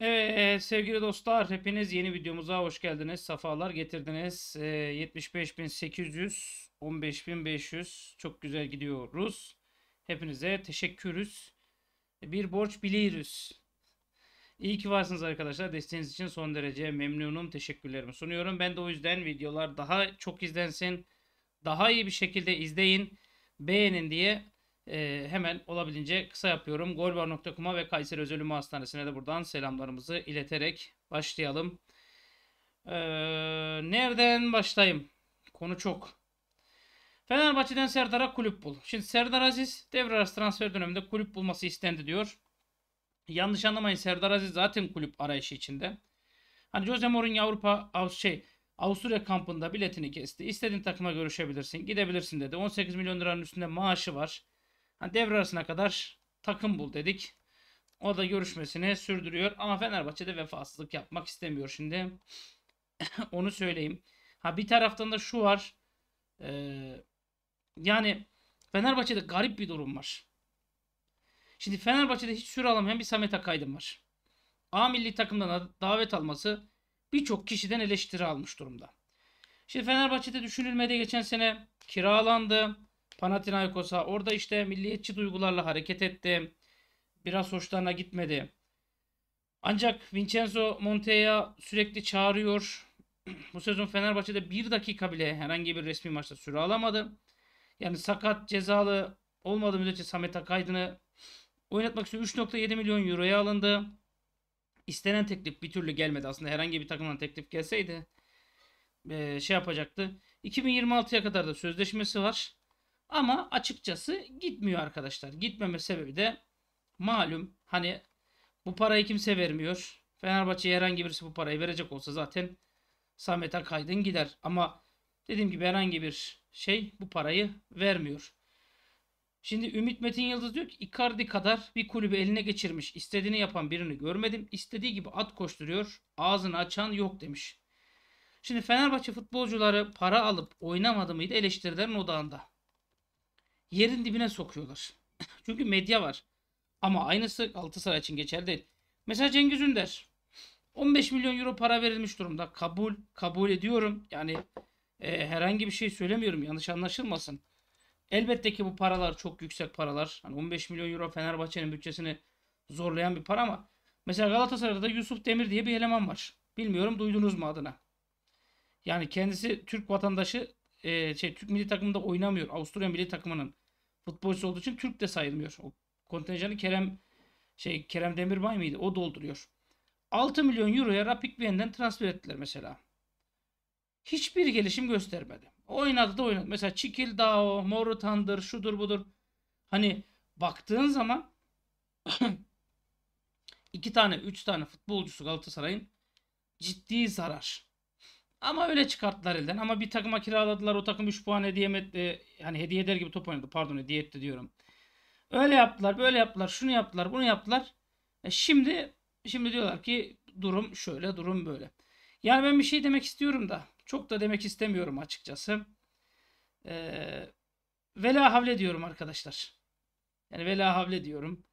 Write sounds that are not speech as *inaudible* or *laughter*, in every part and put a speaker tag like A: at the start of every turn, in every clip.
A: Evet e, sevgili dostlar hepiniz yeni videomuza hoş geldiniz. Safalar getirdiniz. 75.800, e, 15.500 çok güzel gidiyoruz. Hepinize teşekkürüz. Bir borç biliriz. İyi ki varsınız arkadaşlar. Desteğiniz için son derece memnunum. Teşekkürlerimi sunuyorum. Ben de o yüzden videolar daha çok izlensin. Daha iyi bir şekilde izleyin. Beğenin diye e, hemen olabildiğince kısa yapıyorum. Golbar.com'a ve Kayseri Özel Ünlü Hastanesi'ne de buradan selamlarımızı ileterek başlayalım. Ee, nereden başlayayım? Konu çok. Fenerbahçe'den Serdar'a kulüp bul. Şimdi Serdar Aziz devre arası transfer döneminde kulüp bulması istendi diyor. Yanlış anlamayın Serdar Aziz zaten kulüp arayışı içinde. Hani Jose Mourinho Avrupa şey Avusturya kampında biletini kesti. İstediğin takıma görüşebilirsin. Gidebilirsin dedi. 18 milyon liranın üstünde maaşı var. Hani devre arasına kadar takım bul dedik. O da görüşmesini sürdürüyor. Ama Fenerbahçe'de vefasızlık yapmak istemiyor şimdi. *coughs* Onu söyleyeyim. Ha bir taraftan da şu var. Ee, yani Fenerbahçe'de garip bir durum var. Şimdi Fenerbahçe'de hiç süre alamayan bir Samet Akaydın var. A milli takımdan davet alması birçok kişiden eleştiri almış durumda. Şimdi Fenerbahçe'de düşünülmedi geçen sene kiralandı. Panathinaikos'a. Orada işte milliyetçi duygularla hareket etti. Biraz hoşlarına gitmedi. Ancak Vincenzo Montoya sürekli çağırıyor. *clears throat* Bu sezon Fenerbahçe'de bir dakika bile herhangi bir resmi maçta süre alamadı. Yani sakat cezalı olmadığı müddetçe Samet Akaydın'ı oynatmak için 3.7 milyon euroya alındı. İstenen teklif bir türlü gelmedi. Aslında herhangi bir takımdan teklif gelseydi şey yapacaktı. 2026'ya kadar da sözleşmesi var. Ama açıkçası gitmiyor arkadaşlar. Gitmeme sebebi de malum hani bu parayı kimse vermiyor. Fenerbahçe'ye herhangi birisi bu parayı verecek olsa zaten Samet Akaydın gider. Ama dediğim gibi herhangi bir şey bu parayı vermiyor. Şimdi Ümit Metin Yıldız diyor ki Icardi kadar bir kulübü eline geçirmiş istediğini yapan birini görmedim. İstediği gibi at koşturuyor ağzını açan yok demiş. Şimdi Fenerbahçe futbolcuları para alıp oynamadı mıydı eleştirilerin odağında yerin dibine sokuyorlar. *laughs* Çünkü medya var. Ama aynısı Galatasaray için geçerli değil. Mesela Cengiz Ünder 15 milyon euro para verilmiş durumda. Kabul, kabul ediyorum. Yani e, herhangi bir şey söylemiyorum. Yanlış anlaşılmasın. Elbette ki bu paralar çok yüksek paralar. Hani 15 milyon euro Fenerbahçe'nin bütçesini zorlayan bir para ama mesela Galatasaray'da da Yusuf Demir diye bir eleman var. Bilmiyorum duydunuz mu adına? Yani kendisi Türk vatandaşı e, şey Türk milli takımında oynamıyor. Avusturya milli takımının futbolcusu olduğu için Türk de sayılmıyor. O kontenjanı Kerem şey Kerem Demirbay mıydı? O dolduruyor. 6 milyon euroya Rapid Wien'den transfer ettiler mesela. Hiçbir gelişim göstermedi. Oynadı da oynadı. Mesela Çikil Dao, Morutan'dır, şudur budur. Hani baktığın zaman *clears throat* iki tane, üç tane futbolcusu Galatasaray'ın ciddi zarar. Ama öyle çıkarttılar elden. Ama bir takıma kiraladılar. O takım 3 puan hediye etti. Hani e, hediye eder gibi top oynadı. Pardon hediye etti diyorum. Öyle yaptılar, böyle yaptılar, şunu yaptılar, bunu yaptılar. E şimdi şimdi diyorlar ki durum şöyle, durum böyle. Yani ben bir şey demek istiyorum da çok da demek istemiyorum açıkçası. Ee, vela havle diyorum arkadaşlar. Yani vela havle diyorum.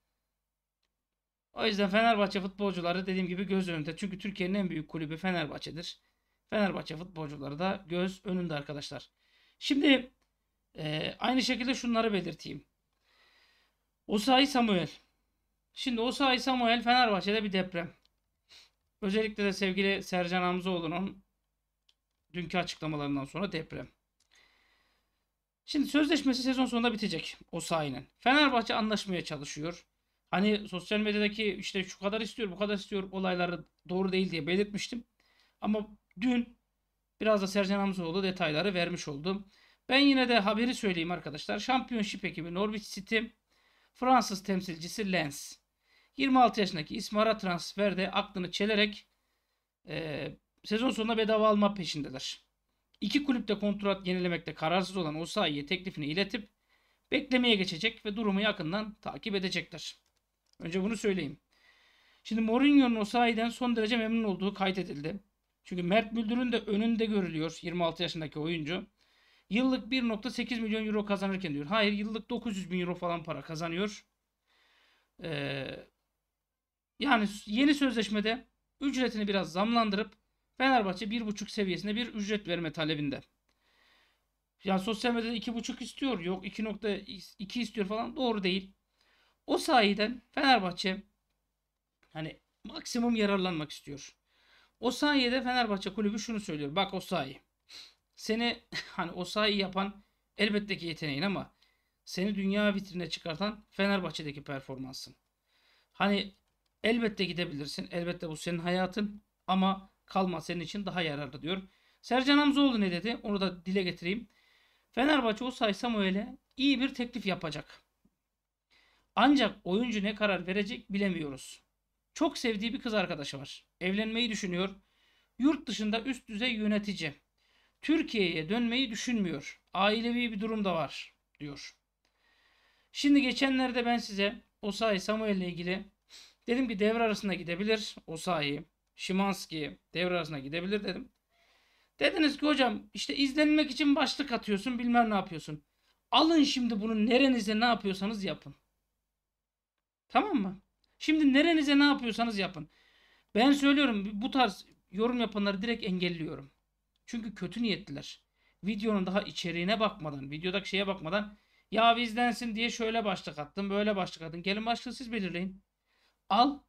A: O yüzden Fenerbahçe futbolcuları dediğim gibi göz önünde. Çünkü Türkiye'nin en büyük kulübü Fenerbahçe'dir. Fenerbahçe futbolcuları da göz önünde arkadaşlar. Şimdi e, aynı şekilde şunları belirteyim. Osayi Samuel. Şimdi Osayi Samuel Fenerbahçe'de bir deprem. Özellikle de sevgili Sercan Hamzoğlu'nun dünkü açıklamalarından sonra deprem. Şimdi sözleşmesi sezon sonunda bitecek o sahinen. Fenerbahçe anlaşmaya çalışıyor. Hani sosyal medyadaki işte şu kadar istiyor bu kadar istiyor olayları doğru değil diye belirtmiştim. Ama dün biraz da Sercan Hamzoğlu detayları vermiş oldum. Ben yine de haberi söyleyeyim arkadaşlar. Şampiyonşip ekibi Norwich City, Fransız temsilcisi Lens. 26 yaşındaki İsmar'a transferde aklını çelerek e, sezon sonuna bedava alma peşindeler. İki kulüpte kontrat yenilemekte kararsız olan Osayi'ye teklifini iletip beklemeye geçecek ve durumu yakından takip edecekler. Önce bunu söyleyeyim. Şimdi Mourinho'nun Osayi'den son derece memnun olduğu kaydedildi. Çünkü Mert Müldür'ün de önünde görülüyor 26 yaşındaki oyuncu. Yıllık 1.8 milyon euro kazanırken diyor. Hayır yıllık 900 bin euro falan para kazanıyor. Ee, yani yeni sözleşmede ücretini biraz zamlandırıp Fenerbahçe 1.5 seviyesinde bir ücret verme talebinde. Yani sosyal medyada 2.5 istiyor yok 2.2 istiyor falan doğru değil. O sayeden Fenerbahçe hani maksimum yararlanmak istiyor. O sayede Fenerbahçe kulübü şunu söylüyor. Bak o sahi. Seni *laughs* hani o sahi yapan elbette ki yeteneğin ama seni dünya vitrine çıkartan Fenerbahçe'deki performansın. Hani elbette gidebilirsin. Elbette bu senin hayatın ama kalma senin için daha yararlı diyor. Sercan Hamzoğlu ne dedi? Onu da dile getireyim. Fenerbahçe o say Samuel'e iyi bir teklif yapacak. Ancak oyuncu ne karar verecek bilemiyoruz. Çok sevdiği bir kız arkadaşı var. Evlenmeyi düşünüyor. Yurt dışında üst düzey yönetici. Türkiye'ye dönmeyi düşünmüyor. Ailevi bir durum da var diyor. Şimdi geçenlerde ben size Osayi Samuel ile ilgili dedim ki devre arasında gidebilir Osayi. Şimanski devre arasında gidebilir dedim. Dediniz ki hocam işte izlenmek için başlık atıyorsun bilmem ne yapıyorsun. Alın şimdi bunu nerenize ne yapıyorsanız yapın. Tamam mı? Şimdi nerenize ne yapıyorsanız yapın. Ben söylüyorum bu tarz yorum yapanları direkt engelliyorum. Çünkü kötü niyetliler. Videonun daha içeriğine bakmadan, videodaki şeye bakmadan ya bizdensin diye şöyle başlık attım, böyle başlık attım. Gelin başlığı siz belirleyin. Al.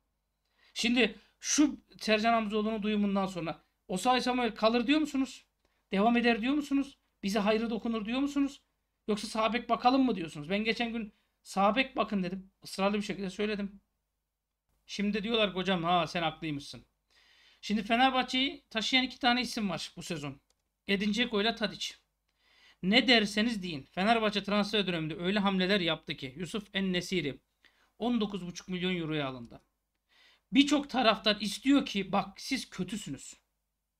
A: Şimdi şu Sercan Hamzoğlu'nun duyumundan sonra Osay Samuel kalır diyor musunuz? Devam eder diyor musunuz? Bize hayrı dokunur diyor musunuz? Yoksa sabek bakalım mı diyorsunuz? Ben geçen gün sabek bakın dedim. Israrlı bir şekilde söyledim. Şimdi diyorlar ki hocam ha sen haklıymışsın. Şimdi Fenerbahçe'yi taşıyan iki tane isim var bu sezon. Edin Dzeko ile Tadic. Ne derseniz deyin. Fenerbahçe transfer döneminde öyle hamleler yaptı ki Yusuf En Nesiri 19,5 milyon euroya alındı. Birçok taraftar istiyor ki bak siz kötüsünüz.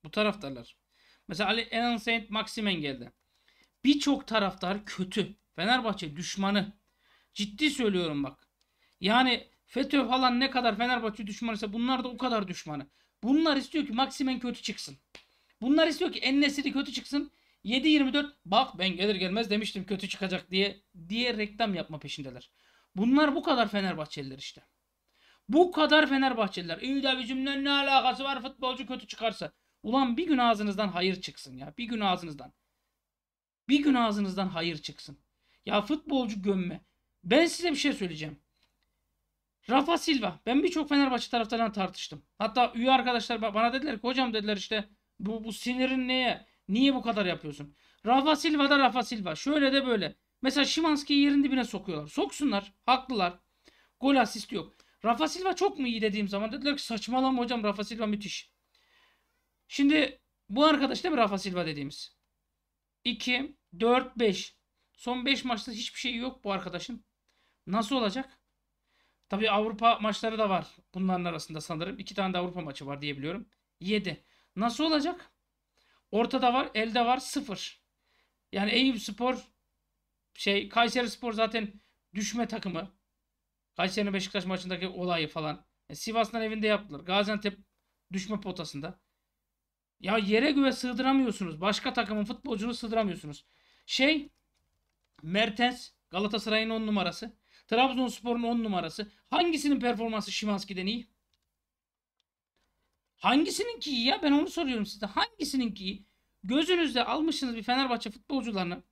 A: Bu taraftarlar. Mesela Ali Enan Saint Maximen geldi. Birçok taraftar kötü. Fenerbahçe düşmanı. Ciddi söylüyorum bak. Yani FETÖ falan ne kadar Fenerbahçe ise bunlar da o kadar düşmanı. Bunlar istiyor ki Maksimen kötü çıksın. Bunlar istiyor ki en Ennesiri kötü çıksın. 7-24 bak ben gelir gelmez demiştim kötü çıkacak diye diye reklam yapma peşindeler. Bunlar bu kadar Fenerbahçeliler işte. Bu kadar Fenerbahçeliler. İyi de bizimle ne alakası var futbolcu kötü çıkarsa. Ulan bir gün ağzınızdan hayır çıksın ya. Bir gün ağzınızdan. Bir gün ağzınızdan hayır çıksın. Ya futbolcu gömme. Ben size bir şey söyleyeceğim. Rafa Silva. Ben birçok Fenerbahçe taraftarıyla tartıştım. Hatta üye arkadaşlar bana dediler ki hocam dediler işte bu, bu sinirin neye? Niye bu kadar yapıyorsun? Rafa Silva da Rafa Silva. Şöyle de böyle. Mesela Şimanski'yi yerin dibine sokuyorlar. Soksunlar. Haklılar. Gol asist yok. Rafa Silva çok mu iyi dediğim zaman dediler ki saçmalama hocam Rafa Silva müthiş. Şimdi bu arkadaş değil mi Rafa Silva dediğimiz? 2, 4, 5. Son 5 maçta hiçbir şey yok bu arkadaşın. Nasıl olacak? Tabii Avrupa maçları da var bunların arasında sanırım. iki tane de Avrupa maçı var diyebiliyorum. 7. Nasıl olacak? Ortada var, elde var 0. Yani Eyüp Spor şey Kayseri Spor zaten düşme takımı. Kayseri Beşiktaş maçındaki olayı falan. Yani e, Sivas'tan evinde yaptılar. Gaziantep düşme potasında. Ya yere göğe sığdıramıyorsunuz. Başka takımın futbolcunu sığdıramıyorsunuz. Şey Mertens Galatasaray'ın on numarası. Trabzonspor'un 10 numarası. Hangisinin performansı Şimanski'den iyi? Hangisinin ki iyi ya? Ben onu soruyorum size. Hangisinin ki iyi? Gözünüzde almışsınız bir Fenerbahçe futbolcularını.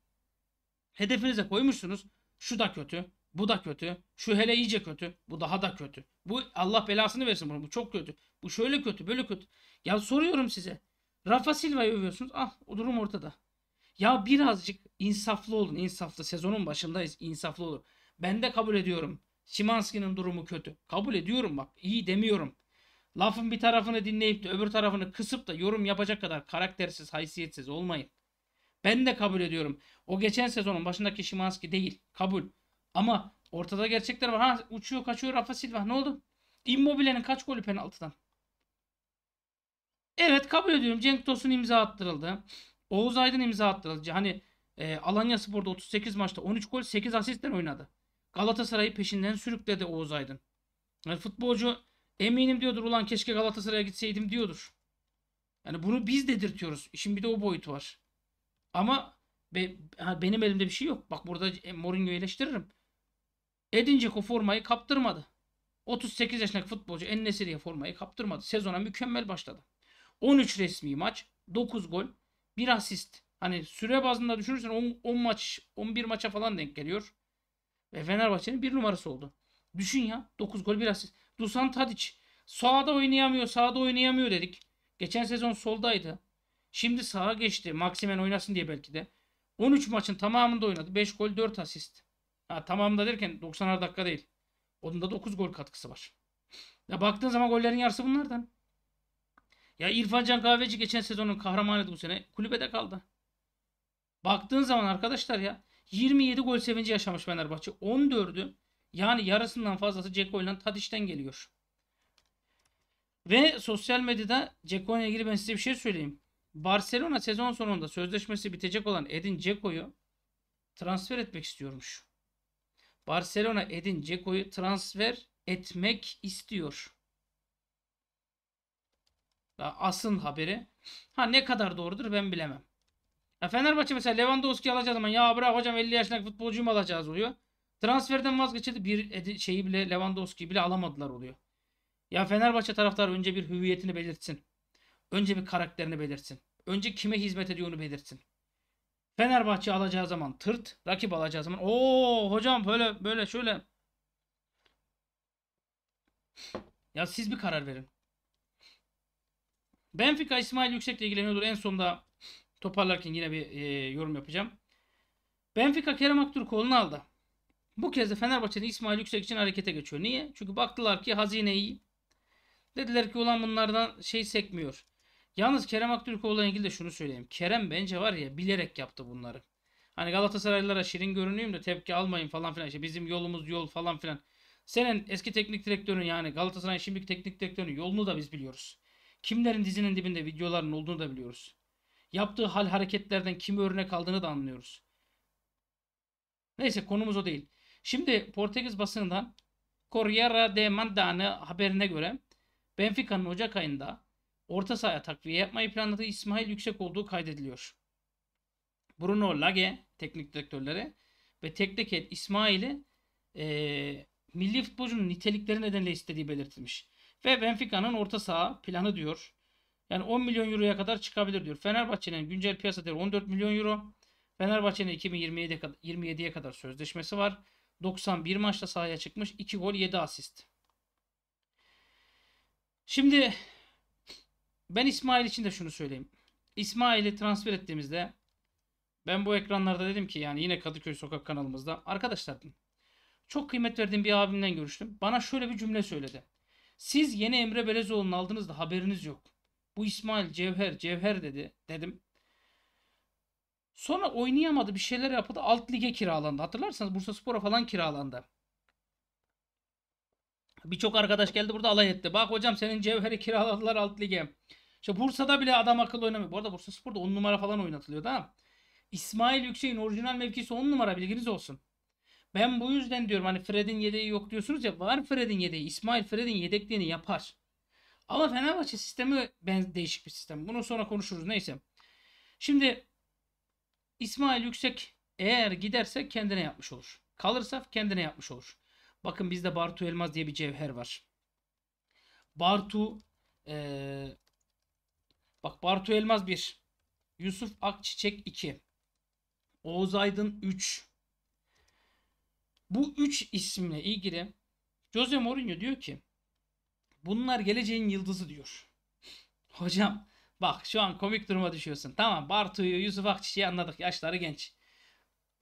A: Hedefinize koymuşsunuz. Şu da kötü. Bu da kötü. Şu hele iyice kötü. Bu daha da kötü. Bu Allah belasını versin bunu. Bu çok kötü. Bu şöyle kötü, böyle kötü. Ya soruyorum size. Rafa Silva'yı övüyorsunuz. Ah, o durum ortada. Ya birazcık insaflı olun, insaflı. Sezonun başındayız, insaflı olun. Ben de kabul ediyorum. Şimanski'nin durumu kötü. Kabul ediyorum bak. İyi demiyorum. Lafın bir tarafını dinleyip de öbür tarafını kısıp da yorum yapacak kadar karaktersiz, haysiyetsiz olmayın. Ben de kabul ediyorum. O geçen sezonun başındaki Şimanski değil. Kabul. Ama ortada gerçekler var. Ha uçuyor kaçıyor Rafa Silva. Ne oldu? Immobile'nin kaç golü penaltıdan? Evet kabul ediyorum. Cenk Tosun imza attırıldı. Oğuz Aydın imza attırıldı. Hani e, Alanya Spor'da 38 maçta 13 gol 8 asistten oynadı. Galatasaray'ı peşinden sürükledi Oğuz Aydın. Yani futbolcu eminim diyordur ulan keşke Galatasaray'a gitseydim diyordur. Yani bunu biz dedirtiyoruz. İşin bir de o boyutu var. Ama be, benim elimde bir şey yok. Bak burada e, Mourinho'yu eleştiririm. Edin Dzeko formayı kaptırmadı. 38 yaşındaki futbolcu en Ennesiri'ye formayı kaptırmadı. Sezona mükemmel başladı. 13 resmi maç, 9 gol, 1 asist. Hani süre bazında düşünürsen 10, 10 maç, 11 maça falan denk geliyor. Ve Fenerbahçe'nin bir numarası oldu. Düşün ya 9 gol 1 asist. Dusan Tadic sağda oynayamıyor sağda oynayamıyor dedik. Geçen sezon soldaydı. Şimdi sağa geçti. Maximen oynasın diye belki de. 13 maçın tamamında oynadı. 5 gol 4 asist. Ha, tamamında derken 90'ar dakika değil. Onun da 9 gol katkısı var. Ya baktığın zaman gollerin yarısı bunlardan. Ya İrfan Can Kahveci geçen sezonun kahramanıydı bu sene. Kulübede kaldı. Baktığın zaman arkadaşlar ya 27 gol sevinci yaşamış Fenerbahçe. 14'ü yani yarısından fazlası Ceko ile Tadiş'ten geliyor. Ve sosyal medyada Ceko ile ilgili ben size bir şey söyleyeyim. Barcelona sezon sonunda sözleşmesi bitecek olan Edin Ceko'yu transfer etmek istiyormuş. Barcelona Edin Ceko'yu transfer etmek istiyor. Daha asın haberi. Ha ne kadar doğrudur ben bilemem. Ya Fenerbahçe mesela Lewandowski alacağı zaman ya bırak hocam 50 yaşındaki futbolcuyu mu alacağız oluyor. Transferden vazgeçildi bir şeyi bile Lewandowski bile alamadılar oluyor. Ya Fenerbahçe taraftar önce bir hüviyetini belirtsin. Önce bir karakterini belirtsin. Önce kime hizmet ediyor onu belirtsin. Fenerbahçe alacağı zaman tırt, rakip alacağı zaman o hocam böyle böyle şöyle. Ya siz bir karar verin. Benfica İsmail Yüksek'le ilgileniyordur. En sonunda Toparlarken yine bir e, yorum yapacağım. Benfica Kerem Aktürkoğlu'nu aldı. Bu kez de Fenerbahçe'de İsmail Yüksek için harekete geçiyor. Niye? Çünkü baktılar ki hazine iyi. Dediler ki ulan bunlardan şey sekmiyor. Yalnız Kerem Aktürkoğlu'na ilgili de şunu söyleyeyim. Kerem bence var ya bilerek yaptı bunları. Hani Galatasaraylılara şirin görünüyüm de tepki almayın falan filan. İşte bizim yolumuz yol falan filan. Senin eski teknik direktörün yani Galatasaray'ın şimdiki teknik direktörünün yolunu da biz biliyoruz. Kimlerin dizinin dibinde videoların olduğunu da biliyoruz. Yaptığı hal hareketlerden kimi örnek aldığını da anlıyoruz. Neyse konumuz o değil. Şimdi Portekiz basınından Corriere de Mandana haberine göre Benfica'nın Ocak ayında orta sahaya takviye yapmayı planladığı İsmail Yüksek olduğu kaydediliyor. Bruno Lage teknik direktörleri ve teknik heyet İsmail'i e, milli futbolcunun nitelikleri nedeniyle istediği belirtilmiş. Ve Benfica'nın orta saha planı diyor yani 10 milyon euroya kadar çıkabilir diyor. Fenerbahçe'nin güncel piyasa değeri 14 milyon euro. Fenerbahçe'nin 2027'ye kadar, 27'ye kadar sözleşmesi var. 91 maçta sahaya çıkmış. 2 gol 7 asist. Şimdi ben İsmail için de şunu söyleyeyim. İsmail'i transfer ettiğimizde ben bu ekranlarda dedim ki yani yine Kadıköy Sokak kanalımızda arkadaşlar çok kıymet verdiğim bir abimden görüştüm. Bana şöyle bir cümle söyledi. Siz yeni Emre Belezoğlu'nu da haberiniz yok. Bu İsmail Cevher, Cevher dedi dedim. Sonra oynayamadı bir şeyler yapıldı. Alt lige kiralandı. Hatırlarsanız Bursa Spor'a falan kiralandı. Birçok arkadaş geldi burada alay etti. Bak hocam senin Cevher'i kiraladılar alt lige. İşte Bursa'da bile adam akıllı oynamıyor. Bu arada Bursa Spor'da 10 numara falan oynatılıyor tamam? İsmail Yüksek'in orijinal mevkisi 10 numara bilginiz olsun. Ben bu yüzden diyorum hani Fred'in yedeği yok diyorsunuz ya var Fred'in yedeği. İsmail Fred'in yedekliğini yapar. Ama Fenerbahçe sistemi ben değişik bir sistem. Bunu sonra konuşuruz neyse. Şimdi İsmail Yüksek eğer giderse kendine yapmış olur. Kalırsa kendine yapmış olur. Bakın bizde Bartu Elmaz diye bir cevher var. Bartu ee, bak Bartu Elmaz 1. Yusuf Akçiçek 2. Oğuz Aydın 3. Bu 3 isimle ilgili Jose Mourinho diyor ki Bunlar geleceğin yıldızı diyor. Hocam bak şu an komik duruma düşüyorsun. Tamam Bartu'yu, Yusuf Akçiçek'i anladık. Yaşları genç.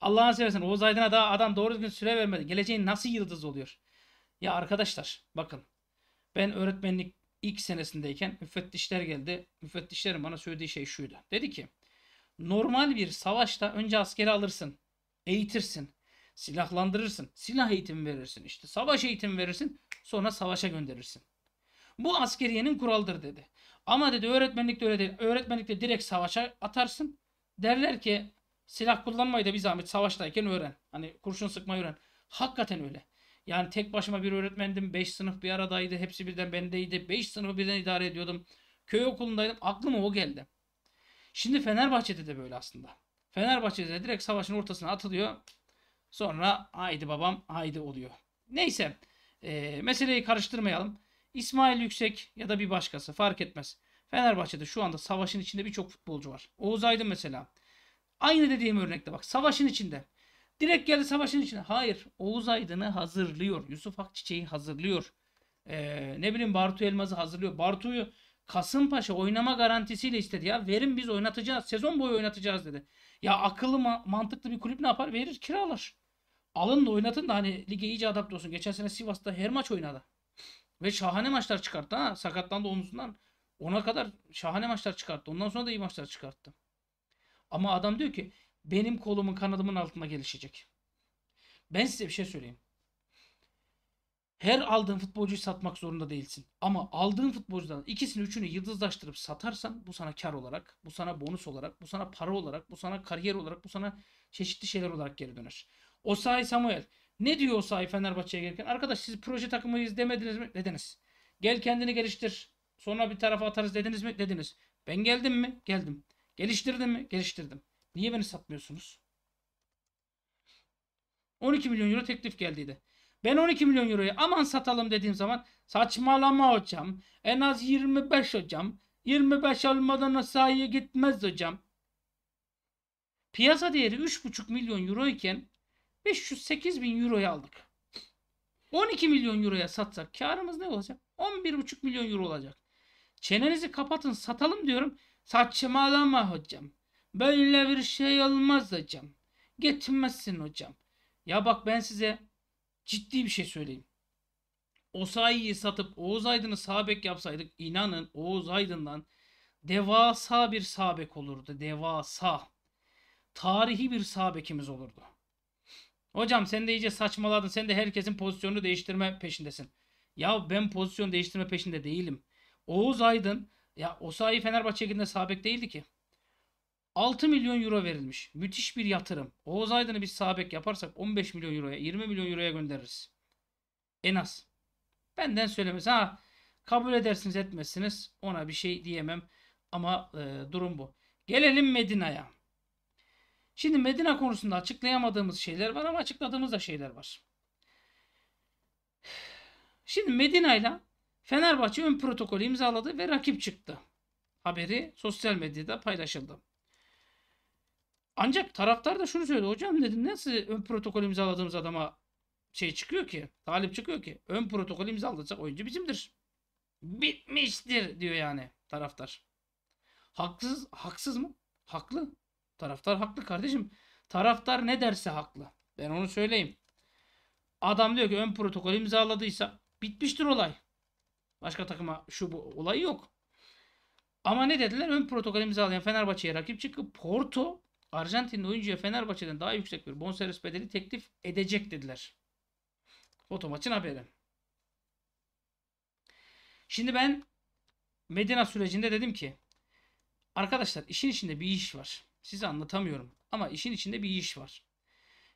A: Allah'ını seversen Oğuz Aydın'a daha adam doğru düzgün süre vermedi. Geleceğin nasıl yıldız oluyor? Ya arkadaşlar bakın. Ben öğretmenlik ilk senesindeyken müfettişler geldi. Müfettişlerin bana söylediği şey şuydu. Dedi ki normal bir savaşta önce askeri alırsın. Eğitirsin. Silahlandırırsın. Silah eğitimi verirsin. işte, savaş eğitimi verirsin. Sonra savaşa gönderirsin. Bu askeriyenin kuralıdır dedi. Ama dedi öğretmenlikte de öyle değil. Öğretmenlikte de direkt savaşa atarsın. Derler ki silah kullanmayı da bir zahmet savaştayken öğren. Hani kurşun sıkmayı öğren. Hakikaten öyle. Yani tek başıma bir öğretmendim. 5 sınıf bir aradaydı. Hepsi birden bendeydi. 5 sınıfı birden idare ediyordum. Köy okulundaydım. Aklıma o geldi. Şimdi Fenerbahçe'de de böyle aslında. Fenerbahçe'de direkt savaşın ortasına atılıyor. Sonra haydi babam haydi oluyor. Neyse. E, meseleyi karıştırmayalım. İsmail Yüksek ya da bir başkası fark etmez. Fenerbahçe'de şu anda savaşın içinde birçok futbolcu var. Oğuz Aydın mesela. Aynı dediğim örnekte bak savaşın içinde. Direkt geldi savaşın içine. Hayır. Oğuz Aydın'ı hazırlıyor. Yusuf Akçiçek'i hazırlıyor. Ee, ne bileyim Bartu Elmaz'ı hazırlıyor. Bartu'yu Kasımpaşa oynama garantisiyle istedi ya. Verin biz oynatacağız. Sezon boyu oynatacağız dedi. Ya akıllı ma- mantıklı bir kulüp ne yapar? Verir kiralar. Alın da oynatın da hani lige iyice adapte olsun. Geçen sene Sivas'ta her maç oynadı. Ve şahane maçlar çıkarttı ha. Sakatlandı omuzundan. Ona kadar şahane maçlar çıkarttı. Ondan sonra da iyi maçlar çıkarttı. Ama adam diyor ki benim kolumun kanadımın altına gelişecek. Ben size bir şey söyleyeyim. Her aldığın futbolcuyu satmak zorunda değilsin. Ama aldığın futbolcudan ikisini üçünü yıldızlaştırıp satarsan bu sana kar olarak, bu sana bonus olarak, bu sana para olarak, bu sana kariyer olarak, bu sana çeşitli şeyler olarak geri döner. Osay Samuel ne diyor o sahi Fenerbahçe'ye gelirken? Arkadaş siz proje takımıyız demediniz mi? Dediniz. Gel kendini geliştir. Sonra bir tarafa atarız dediniz mi? Dediniz. Ben geldim mi? Geldim. Geliştirdim mi? Geliştirdim. Niye beni satmıyorsunuz? 12 milyon euro teklif geldiydi. Ben 12 milyon euroya aman satalım dediğim zaman saçmalama hocam. En az 25 hocam. 25 almadan sahaya gitmez hocam. Piyasa değeri 3,5 milyon euro iken 508 bin euroya aldık. 12 milyon euroya satsak karımız ne olacak? 11,5 milyon euro olacak. Çenenizi kapatın satalım diyorum. Saçmalama hocam. Böyle bir şey olmaz hocam. Getirmezsin hocam. Ya bak ben size ciddi bir şey söyleyeyim. Osayi'yi satıp Oğuz Aydın'ı sabek yapsaydık inanın Oğuz Aydın'dan devasa bir sabek olurdu. Devasa. Tarihi bir sabekimiz olurdu. Hocam sen de iyice saçmaladın. Sen de herkesin pozisyonunu değiştirme peşindesin. Ya ben pozisyon değiştirme peşinde değilim. Oğuz Aydın ya o sahi Fenerbahçe'ye gidince sabek değildi ki. 6 milyon euro verilmiş. Müthiş bir yatırım. Oğuz Aydın'ı biz sabek yaparsak 15 milyon euroya 20 milyon euroya göndeririz. En az. Benden söylemez. Ha kabul edersiniz etmezsiniz ona bir şey diyemem. Ama e, durum bu. Gelelim Medina'ya. Şimdi Medine konusunda açıklayamadığımız şeyler var ama açıkladığımız da şeyler var. Şimdi Medine ile Fenerbahçe ön protokolü imzaladı ve rakip çıktı. Haberi sosyal medyada paylaşıldı. Ancak taraftar da şunu söyledi. Hocam dedim nasıl ön protokol imzaladığımız adama şey çıkıyor ki, talip çıkıyor ki ön protokol imzaladıysak oyuncu bizimdir. Bitmiştir diyor yani taraftar. Haksız, haksız mı? Haklı. Taraftar haklı kardeşim. Taraftar ne derse haklı. Ben onu söyleyeyim. Adam diyor ki ön protokol imzaladıysa bitmiştir olay. Başka takıma şu bu olay yok. Ama ne dediler? Ön protokol imzalayan Fenerbahçe'ye rakip çıkıp Porto Arjantinli oyuncuya Fenerbahçe'den daha yüksek bir bonservis bedeli teklif edecek dediler. Foto maçın haberi. Şimdi ben Medina sürecinde dedim ki arkadaşlar işin içinde bir iş var size anlatamıyorum. Ama işin içinde bir iş var.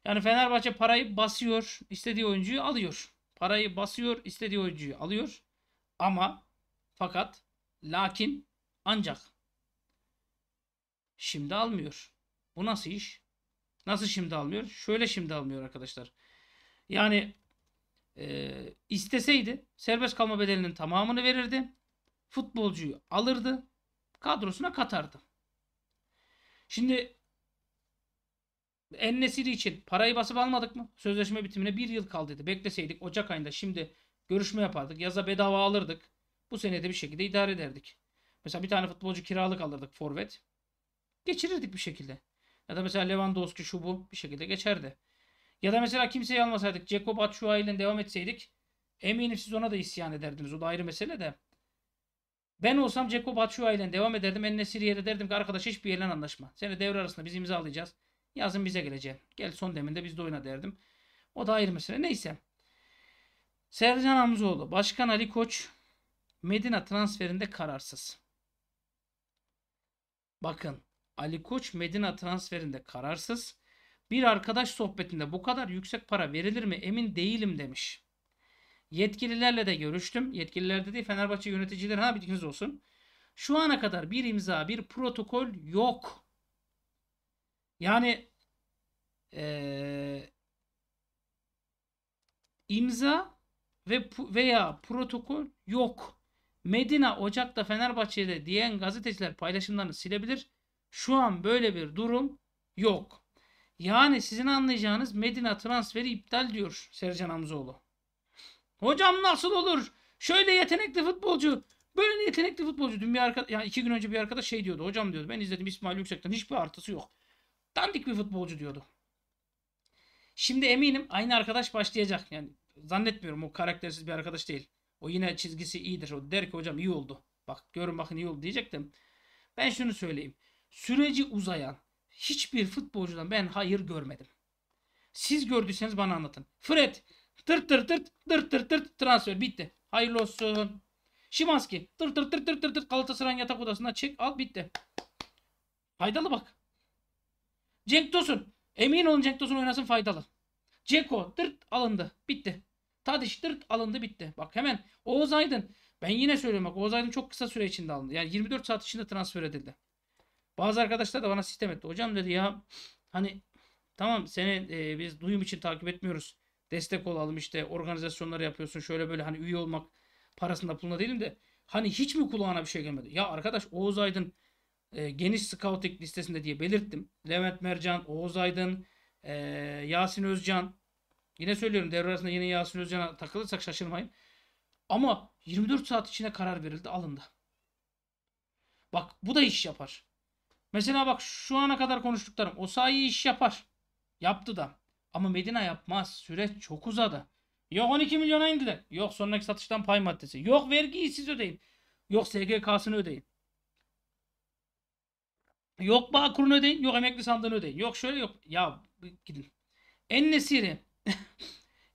A: Yani Fenerbahçe parayı basıyor, istediği oyuncuyu alıyor. Parayı basıyor, istediği oyuncuyu alıyor. Ama fakat lakin ancak şimdi almıyor. Bu nasıl iş? Nasıl şimdi almıyor? Şöyle şimdi almıyor arkadaşlar. Yani e, isteseydi serbest kalma bedelinin tamamını verirdi. Futbolcuyu alırdı. Kadrosuna katardı. Şimdi nesiri için parayı basıp almadık mı? Sözleşme bitimine bir yıl kaldıydı. Bekleseydik Ocak ayında şimdi görüşme yapardık. Yaza bedava alırdık. Bu senede bir şekilde idare ederdik. Mesela bir tane futbolcu kiralık alırdık forvet. Geçirirdik bir şekilde. Ya da mesela Lewandowski şu bu bir şekilde geçerdi. Ya da mesela kimseyi almasaydık. Jacob Atşua ile devam etseydik. Eminim siz ona da isyan ederdiniz. O da ayrı mesele de. Ben olsam Jacob Atşua ile devam ederdim. En Nesiri'ye de derdim ki arkadaş hiçbir yerle anlaşma. Seni devre arasında biz imzalayacağız. Yazın bize geleceğim. Gel son deminde biz de oyna derdim. O da ayrı mesele. Neyse. Sercan Hamzoğlu, Başkan Ali Koç Medina transferinde kararsız. Bakın Ali Koç Medina transferinde kararsız. Bir arkadaş sohbetinde bu kadar yüksek para verilir mi emin değilim demiş. Yetkililerle de görüştüm. Yetkililer dedi Fenerbahçe yöneticileri ha bilginiz olsun. Şu ana kadar bir imza, bir protokol yok. Yani ee, imza ve veya protokol yok. Medina Ocak'ta Fenerbahçe'de diyen gazeteciler paylaşımlarını silebilir. Şu an böyle bir durum yok. Yani sizin anlayacağınız Medina transferi iptal diyor Sercan Hamzoğlu. Hocam nasıl olur? Şöyle yetenekli futbolcu. Böyle yetenekli futbolcu. Dün bir arkadaş, yani iki gün önce bir arkadaş şey diyordu. Hocam diyordu ben izledim İsmail Yüksek'ten hiçbir artısı yok. Dandik bir futbolcu diyordu. Şimdi eminim aynı arkadaş başlayacak. Yani zannetmiyorum o karaktersiz bir arkadaş değil. O yine çizgisi iyidir. O der ki hocam iyi oldu. Bak görün bakın iyi oldu diyecektim. Ben şunu söyleyeyim. Süreci uzayan hiçbir futbolcudan ben hayır görmedim. Siz gördüyseniz bana anlatın. Fred Tırt tırt tırt tırt tırt tırt transfer bitti. Hayırlı olsun. Şimanski tırt tırt tırt tırt tırt tırt Galatasaray'ın yatak odasına çek al bitti. Faydalı bak. Cenk Tosun. Emin olun Cenk Tosun oynasın faydalı. Ceko tırt alındı. Bitti. Tadiş tırt alındı bitti. Bak hemen Oğuz Aydın. Ben yine söylüyorum bak Oğuz Aydın çok kısa süre içinde alındı. Yani 24 saat içinde transfer edildi. Bazı arkadaşlar da bana sistem etti. Hocam dedi ya hani tamam seni e, biz duyum için takip etmiyoruz destek olalım işte organizasyonlar yapıyorsun şöyle böyle hani üye olmak parasında puluna değilim de hani hiç mi kulağına bir şey gelmedi? Ya arkadaş Oğuz Aydın e, geniş scouting listesinde diye belirttim. Levent Mercan, Oğuz Aydın, e, Yasin Özcan. Yine söylüyorum devre arasında yine Yasin Özcan'a takılırsak şaşırmayın. Ama 24 saat içinde karar verildi alındı. Bak bu da iş yapar. Mesela bak şu ana kadar konuştuklarım. O sayı iş yapar. Yaptı da. Ama Medina yapmaz. Süreç çok uzadı. Yok 12 milyona indiler. Yok sonraki satıştan pay maddesi. Yok vergiyi siz ödeyin. Yok SGK'sını ödeyin. Yok bağ kurunu ödeyin. Yok emekli sandığını ödeyin. Yok şöyle yok. Ya gidin. En Nesiri. *laughs*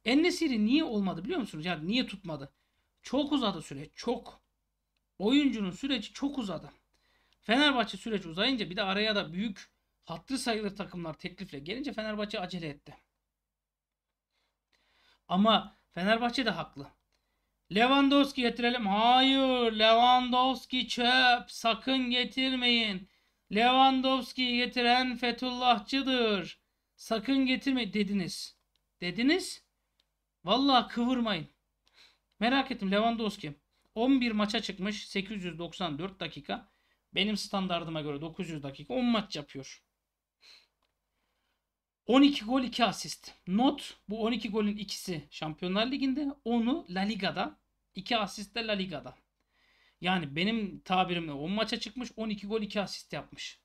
A: en Nesiri niye olmadı biliyor musunuz? Yani niye tutmadı? Çok uzadı süreç. Çok. Oyuncunun süreci çok uzadı. Fenerbahçe süreç uzayınca bir de araya da büyük hatlı sayılır takımlar teklifle gelince Fenerbahçe acele etti. Ama Fenerbahçe de haklı. Lewandowski getirelim. Hayır Lewandowski çöp. Sakın getirmeyin. Lewandowski getiren Fethullahçıdır. Sakın getirme dediniz. Dediniz. Vallahi kıvırmayın. Merak ettim Lewandowski. 11 maça çıkmış 894 dakika. Benim standardıma göre 900 dakika 10 maç yapıyor. 12 gol 2 asist. Not bu 12 golün ikisi Şampiyonlar Ligi'nde, onu La Liga'da, 2 asist de La Liga'da. Yani benim tabirimle 10 maça çıkmış, 12 gol 2 asist yapmış.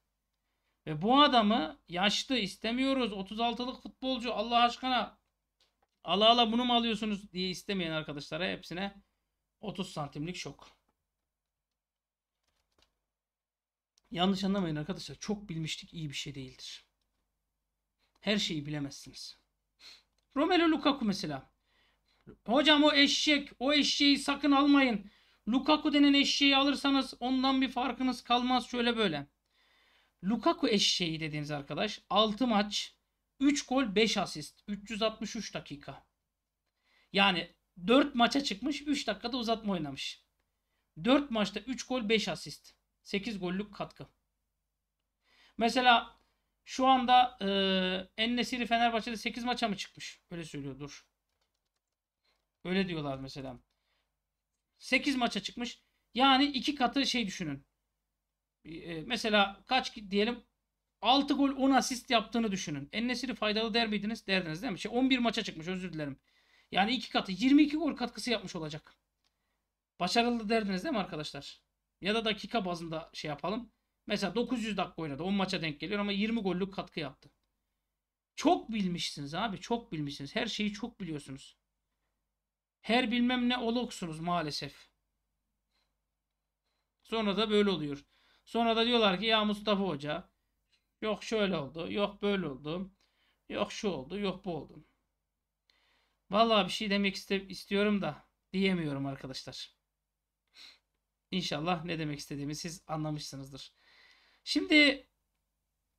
A: Ve bu adamı yaşlı istemiyoruz. 36'lık futbolcu Allah aşkına ala ala bunu mu alıyorsunuz diye istemeyen arkadaşlara hepsine 30 santimlik şok. Yanlış anlamayın arkadaşlar. Çok bilmişlik iyi bir şey değildir her şeyi bilemezsiniz. Romelu Lukaku mesela. Hocam o eşek, o eşeği sakın almayın. Lukaku denen eşeği alırsanız ondan bir farkınız kalmaz şöyle böyle. Lukaku eşeği dediğiniz arkadaş 6 maç 3 gol 5 asist 363 dakika. Yani 4 maça çıkmış 3 dakikada uzatma oynamış. 4 maçta 3 gol 5 asist. 8 gollük katkı. Mesela şu anda e, Ennesiri Fenerbahçe'de 8 maça mı çıkmış? Öyle söylüyor. Dur. Öyle diyorlar mesela. 8 maça çıkmış. Yani iki katı şey düşünün. E, mesela kaç diyelim 6 gol 10 asist yaptığını düşünün. Ennesiri faydalı der miydiniz? Derdiniz değil mi? Şey 11 maça çıkmış özür dilerim. Yani iki katı 22 gol katkısı yapmış olacak. Başarılı derdiniz değil mi arkadaşlar? Ya da dakika bazında şey yapalım. Mesela 900 dakika oynadı. 10 maça denk geliyor ama 20 gollük katkı yaptı. Çok bilmişsiniz abi. Çok bilmişsiniz. Her şeyi çok biliyorsunuz. Her bilmem ne oloksunuz maalesef. Sonra da böyle oluyor. Sonra da diyorlar ki ya Mustafa Hoca yok şöyle oldu, yok böyle oldu, yok şu oldu, yok bu oldu. Vallahi bir şey demek iste istiyorum da diyemiyorum arkadaşlar. İnşallah ne demek istediğimi siz anlamışsınızdır. Şimdi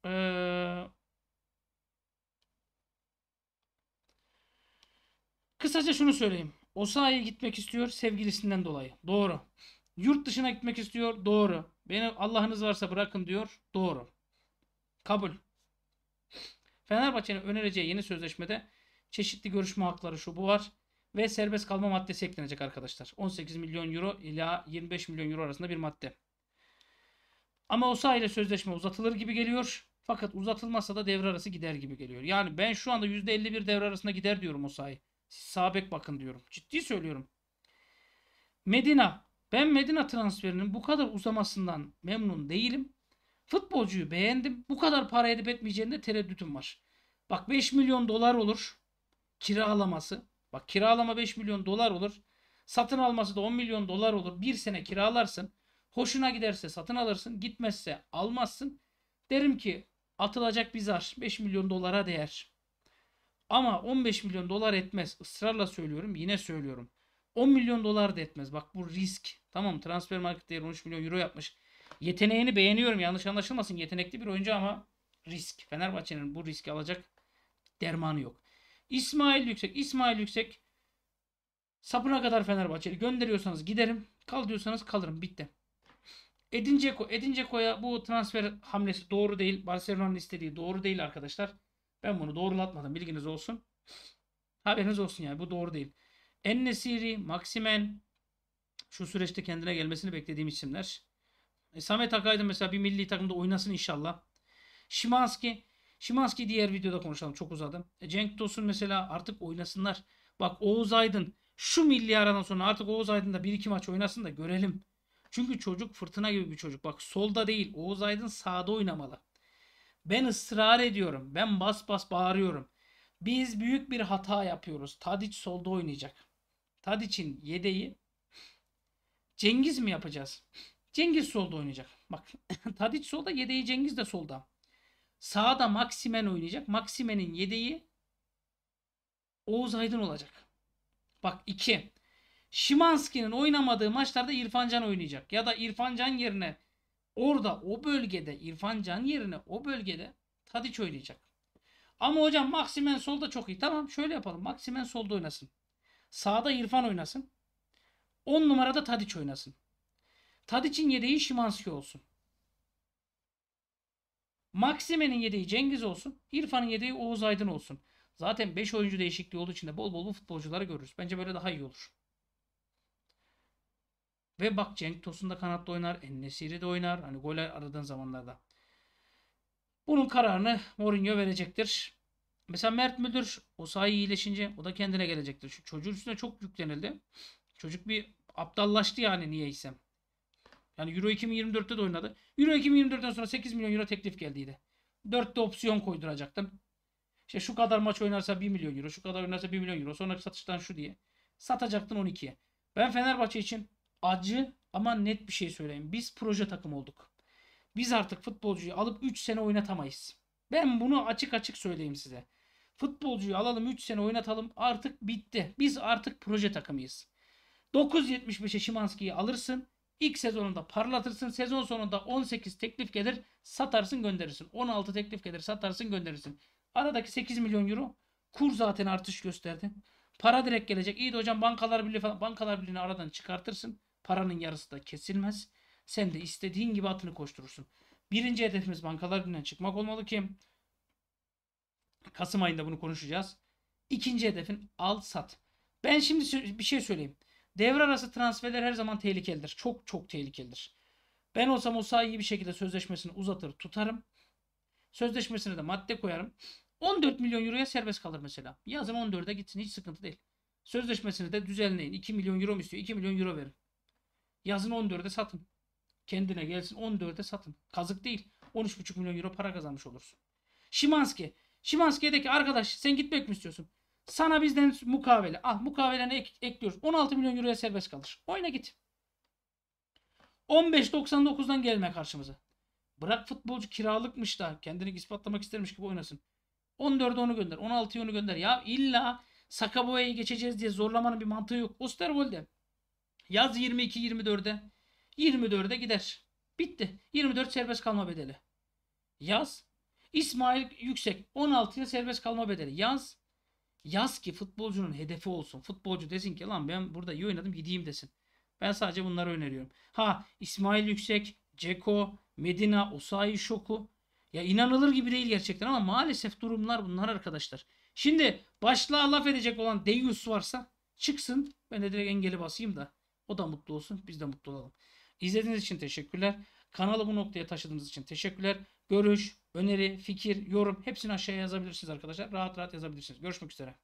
A: ee, kısaca şunu söyleyeyim. Osaka'ya gitmek istiyor sevgilisinden dolayı. Doğru. Yurt dışına gitmek istiyor. Doğru. Beni Allah'ınız varsa bırakın diyor. Doğru. Kabul. Fenerbahçe'nin önereceği yeni sözleşmede çeşitli görüşme hakları şu bu var ve serbest kalma maddesi eklenecek arkadaşlar. 18 milyon euro ila 25 milyon euro arasında bir madde. Ama o ile sözleşme uzatılır gibi geliyor. Fakat uzatılmazsa da devre arası gider gibi geliyor. Yani ben şu anda %51 devre arasında gider diyorum o Osa'yı. Sabek bakın diyorum. Ciddi söylüyorum. Medina. Ben Medina transferinin bu kadar uzamasından memnun değilim. Futbolcuyu beğendim. Bu kadar para edip etmeyeceğinde tereddütüm var. Bak 5 milyon dolar olur. Kiralaması. Bak kiralama 5 milyon dolar olur. Satın alması da 10 milyon dolar olur. Bir sene kiralarsın. Hoşuna giderse satın alırsın. Gitmezse almazsın. Derim ki atılacak bir zar 5 milyon dolara değer. Ama 15 milyon dolar etmez. Israrla söylüyorum yine söylüyorum. 10 milyon dolar da etmez. Bak bu risk. Tamam transfer market değeri 13 milyon euro yapmış. Yeteneğini beğeniyorum yanlış anlaşılmasın. Yetenekli bir oyuncu ama risk. Fenerbahçe'nin bu riski alacak dermanı yok. İsmail Yüksek. İsmail Yüksek sapına kadar Fenerbahçe'li gönderiyorsanız giderim. Kal diyorsanız kalırım. Bitti. Edin Dzeko. bu transfer hamlesi doğru değil. Barcelona'nın istediği doğru değil arkadaşlar. Ben bunu doğrulatmadım. Bilginiz olsun. Haberiniz olsun yani. Bu doğru değil. Ennesiri, Maximen şu süreçte kendine gelmesini beklediğim isimler. E, Samet Akaydın mesela bir milli takımda oynasın inşallah. Şimanski. Şimanski diğer videoda konuşalım. Çok uzadım. E, Cenk Tosun mesela artık oynasınlar. Bak Oğuz Aydın şu milli aradan sonra artık Oğuz Aydın da bir iki maç oynasın da görelim. Çünkü çocuk fırtına gibi bir çocuk. Bak solda değil Oğuz Aydın sağda oynamalı. Ben ısrar ediyorum. Ben bas bas bağırıyorum. Biz büyük bir hata yapıyoruz. Tadiç solda oynayacak. Tadiç'in yedeği Cengiz mi yapacağız? Cengiz solda oynayacak. Bak *laughs* Tadiç solda yedeği Cengiz de solda. Sağda Maksimen oynayacak. Maksimen'in yedeği Oğuz Aydın olacak. Bak iki. Şimanski'nin oynamadığı maçlarda İrfan Can oynayacak. Ya da İrfan Can yerine orada o bölgede İrfan Can yerine o bölgede Tadiç oynayacak. Ama hocam Maximen solda çok iyi. Tamam şöyle yapalım. Maximen solda oynasın. Sağda İrfan oynasın. 10 numarada Tadiç oynasın. Tadiç'in yedeği Şimanski olsun. Maxime'nin yedeği Cengiz olsun. İrfan'ın yedeği Oğuz Aydın olsun. Zaten 5 oyuncu değişikliği olduğu için de bol bol bu futbolcuları görürüz. Bence böyle daha iyi olur. Ve bak Cenk Tosun da kanatta oynar. Ennesiri de oynar. Hani gol aradığın zamanlarda. Bunun kararını Mourinho verecektir. Mesela Mert müdür, o sahi iyileşince o da kendine gelecektir. Şu çocuğun üstüne çok yüklenildi. Çocuk bir aptallaştı yani niyeyse. Yani Euro 2024'te de oynadı. Euro 2024'ten sonra 8 milyon euro teklif geldiydi. 4'te opsiyon koyduracaktım. İşte şu kadar maç oynarsa 1 milyon euro, şu kadar oynarsa 1 milyon euro. Sonraki satıştan şu diye. Satacaktın 12'ye. Ben Fenerbahçe için acı ama net bir şey söyleyeyim. Biz proje takım olduk. Biz artık futbolcuyu alıp 3 sene oynatamayız. Ben bunu açık açık söyleyeyim size. Futbolcuyu alalım 3 sene oynatalım artık bitti. Biz artık proje takımıyız. 9.75'e Şimanski'yi alırsın. İlk sezonunda parlatırsın. Sezon sonunda 18 teklif gelir satarsın gönderirsin. 16 teklif gelir satarsın gönderirsin. Aradaki 8 milyon euro kur zaten artış gösterdi. Para direkt gelecek. İyi de hocam bankalar birliği falan bankalar birliğini aradan çıkartırsın. Paranın yarısı da kesilmez. Sen de istediğin gibi atını koşturursun. Birinci hedefimiz bankalar gününden çıkmak olmalı ki Kasım ayında bunu konuşacağız. İkinci hedefin al sat. Ben şimdi bir şey söyleyeyim. Devre arası transferler her zaman tehlikelidir. Çok çok tehlikelidir. Ben olsam o iyi bir şekilde sözleşmesini uzatır tutarım. Sözleşmesine de madde koyarım. 14 milyon euroya serbest kalır mesela. Yazın 14'e gitsin hiç sıkıntı değil. Sözleşmesini de düzenleyin. 2 milyon euro mu istiyor? 2 milyon euro verin. Yazın 14'e satın. Kendine gelsin 14'e satın. Kazık değil. 13,5 milyon euro para kazanmış olursun. Şimanski. Şimanski'ye de ki arkadaş sen gitmek mi istiyorsun? Sana bizden mukavele. Ah mukaveleni ek, ekliyoruz. 16 milyon euroya serbest kalır. Oyna git. 15.99'dan gelme karşımıza. Bırak futbolcu kiralıkmış da kendini ispatlamak istermiş gibi oynasın. 14'e onu gönder. 16'ya onu gönder. Ya illa Sakaboya'yı geçeceğiz diye zorlamanın bir mantığı yok. Osterwold'e Yaz 22-24'e. 24'e gider. Bitti. 24 serbest kalma bedeli. Yaz. İsmail Yüksek 16'ya serbest kalma bedeli. Yaz. Yaz ki futbolcunun hedefi olsun. Futbolcu desin ki lan ben burada iyi oynadım gideyim desin. Ben sadece bunları öneriyorum. Ha İsmail Yüksek, Ceko, Medina, Osayi Şoku. Ya inanılır gibi değil gerçekten ama maalesef durumlar bunlar arkadaşlar. Şimdi başlığa laf edecek olan Deus varsa çıksın. Ben de direkt engeli basayım da o da mutlu olsun. Biz de mutlu olalım. İzlediğiniz için teşekkürler. Kanalı bu noktaya taşıdığınız için teşekkürler. Görüş, öneri, fikir, yorum hepsini aşağıya yazabilirsiniz arkadaşlar. Rahat rahat yazabilirsiniz. Görüşmek üzere.